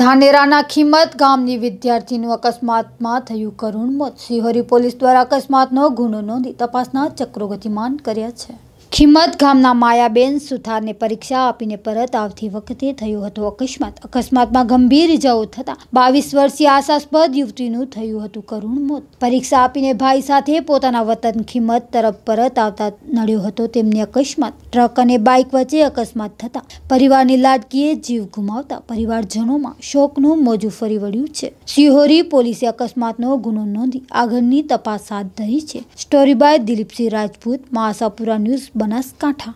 ધાનેરાના ખીમત ગામની વિદ્યાર્થીનું અકસ્માતમાં થયું કરુણ મોત શિહોરી પોલીસ દ્વારા અકસ્માતનો ગુનો નોંધી તપાસના ચક્રો ગતિમાન કર્યા છે ખિમત ગામના માયાબેન સુથારને પરીક્ષા આપીને પરત આવતી વખતે થયો હતો અકસ્માત અકસ્માતમાં ગંભીર ઇજાઓ થતાં બાવીસ વર્ષીય આશાસ્પદ યુવતીનું થયું હતું કરુણ મોત પરીક્ષા આપીને ભાઈ સાથે પોતાના વતન ખિમત તરફ પરત આવતા નડ્યો હતો તેમને અકસ્માત ટ્રક અને બાઇક વચ્ચે અકસ્માત થતા પરિવારની લાડકીએ જીવ ગુમાવતા પરિવારજનોમાં શોકનું મોજું ફરી વળ્યું છે શિહોરી પોલીસે અકસ્માતનો ગુનો નોંધી આગળની તપાસ હાથ ધરી છે સ્ટોરી બાય દિલીપસિંહ રાજપૂત મહાસાપુરા ન્યૂઝ બનાસકાંઠા